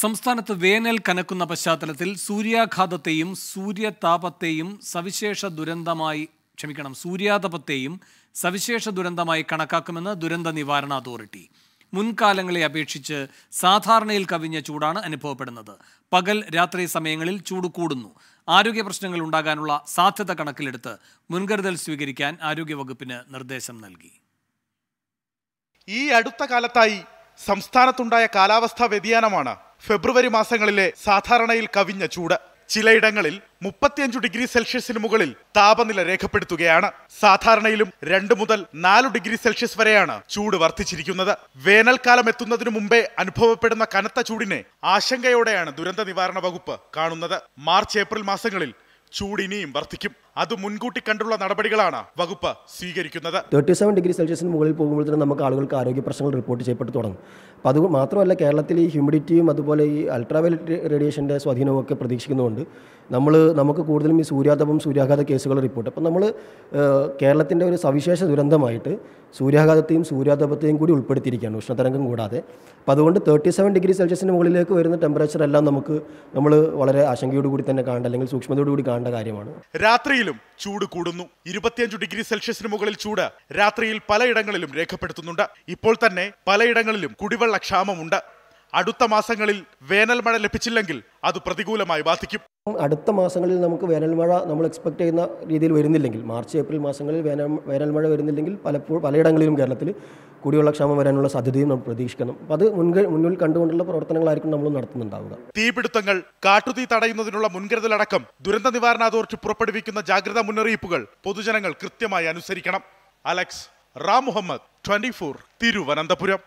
സംസ്ഥാനത്ത് വേനൽ കനക്കുന്ന പശ്ചാത്തലത്തിൽ സൂര്യാഘാതത്തെയും സൂര്യതാപത്തെയും സവിശേഷ ദുരന്തമായി ക്ഷമിക്കണം സൂര്യാതപത്തെയും സവിശേഷ ദുരന്തമായി കണക്കാക്കുമെന്ന് ദുരന്ത നിവാരണ അതോറിറ്റി മുൻകാലങ്ങളെ അപേക്ഷിച്ച് സാധാരണയിൽ കവിഞ്ഞ ചൂടാണ് അനുഭവപ്പെടുന്നത് പകൽ രാത്രി സമയങ്ങളിൽ ചൂട് കൂടുന്നു ആരോഗ്യ പ്രശ്നങ്ങൾ ഉണ്ടാകാനുള്ള സാധ്യത കണക്കിലെടുത്ത് മുൻകരുതൽ സ്വീകരിക്കാൻ ആരോഗ്യവകുപ്പിന് നിർദ്ദേശം നൽകി ഈ അടുത്ത കാലത്തായി സംസ്ഥാനത്തുണ്ടായ കാലാവസ്ഥാ വ്യതിയാനമാണ് ഫെബ്രുവരി മാസങ്ങളിലെ സാധാരണയിൽ കവിഞ്ഞ ചൂട് ചിലയിടങ്ങളിൽ മുപ്പത്തിയഞ്ചു ഡിഗ്രി സെൽഷ്യസിന് മുകളിൽ താപനില രേഖപ്പെടുത്തുകയാണ് സാധാരണയിലും രണ്ട് മുതൽ നാല് ഡിഗ്രി സെൽഷ്യസ് വരെയാണ് ചൂട് വർദ്ധിച്ചിരിക്കുന്നത് വേനൽക്കാലം എത്തുന്നതിനു മുമ്പേ അനുഭവപ്പെടുന്ന കനത്ത ചൂടിനെ ആശങ്കയോടെയാണ് ദുരന്ത നിവാരണ വകുപ്പ് കാണുന്നത് മാർച്ച് ഏപ്രിൽ മാസങ്ങളിൽ ചൂട് ഇനിയും വർദ്ധിക്കും അത് മുൻകൂട്ടി കണ്ടുള്ള നടപടികളാണ് വകുപ്പ് സ്വീകരിക്കുന്നത് തേർട്ടി സെവൻ ഡിഗ്രി സെൽഷ്യസിന് മുകളിൽ പോകുമ്പോൾ തന്നെ നമുക്ക് ആളുകൾക്ക് ആരോഗ്യ പ്രശ്നങ്ങൾ റിപ്പോർട്ട് ചെയ്യപ്പെട്ട് തുടങ്ങും അപ്പോൾ അത് മാത്രമല്ല കേരളത്തിൽ ഈ ഹ്യൂമിഡിറ്റിയും അതുപോലെ ഈ അൾട്രാവയലറ്റ് റേഡിയേഷൻ്റെ സ്വാധീനവും ഒക്കെ പ്രതീക്ഷിക്കുന്നുണ്ട് നമ്മൾ നമുക്ക് കൂടുതലും ഈ സൂര്യാതപം സൂര്യാഘാത കേസുകൾ റിപ്പോർട്ട് അപ്പോൾ നമ്മൾ കേരളത്തിൻ്റെ ഒരു സവിശേഷ ദുരന്തമായിട്ട് സൂര്യാഘാതത്തെയും സൂര്യാതപത്തെയും കൂടി ഉൾപ്പെടുത്തിയിരിക്കുകയാണ് ഉഷ്ണതരംഗം കൂടാതെ അപ്പോൾ അതുകൊണ്ട് തേർട്ടി സെവൻ ഡിഗ്രി സെൽഷ്യസിന് മുകളിലേക്ക് വരുന്ന ടെമ്പറേച്ചർ എല്ലാം നമുക്ക് നമ്മൾ വളരെ ആശങ്കയോടുകൂടി തന്നെ കാണേണ്ട അല്ലെങ്കിൽ സൂക്ഷ്മതയോടുകൂടി കാണേണ്ട കാര്യമാണ് രാത്രിയിൽ നാട്ടിലും ചൂട് കൂടുന്നു ഇരുപത്തിയഞ്ചു ഡിഗ്രി സെൽഷ്യസിന് മുകളിൽ ചൂട് രാത്രിയിൽ പലയിടങ്ങളിലും രേഖപ്പെടുത്തുന്നുണ്ട് ഇപ്പോൾ തന്നെ പലയിടങ്ങളിലും കുടിവെള്ള ക്ഷാമമുണ്ട് അടുത്ത മാസങ്ങളിൽ വേനൽ മഴ ലഭിച്ചില്ലെങ്കിൽ അത് പ്രതികൂലമായി ബാധിക്കും അടുത്ത മാസങ്ങളിൽ നമുക്ക് വേനൽ മഴ നമ്മൾ എക്സ്പെക്ട് ചെയ്യുന്ന രീതിയിൽ വരുന്നില്ലെങ്കിൽ മാർച്ച് ഏപ്രിൽ മാസങ്ങളിൽ വേനൽ വേനൽ മഴ വരുന്നില്ലെങ്കിൽ പലപ്പോഴും പലയിടങ്ങളിലും കേരളത്തിൽ ക്ഷാമം വരാനുള്ള സാധ്യതയും നമ്മൾ പ്രതീക്ഷിക്കണം അപ്പം അത് മുൻക മുന്നിൽ കണ്ടുകൊണ്ടുള്ള പ്രവർത്തനങ്ങളായിരിക്കും നമ്മൾ നടത്തുന്നുണ്ടാവുക തീപിടുത്തങ്ങൾ കാട്ടുതീ തടയുന്നതിനുള്ള മുൻകരുതലടക്കം ദുരന്ത നിവാരണ അതോറിറ്റി പുറപ്പെടുവിക്കുന്ന ജാഗ്രതാ മുന്നറിയിപ്പുകൾ പൊതുജനങ്ങൾ കൃത്യമായി അനുസരിക്കണം അലക്സ് റാം മുഹമ്മദ് ട്വന്റി തിരുവനന്തപുരം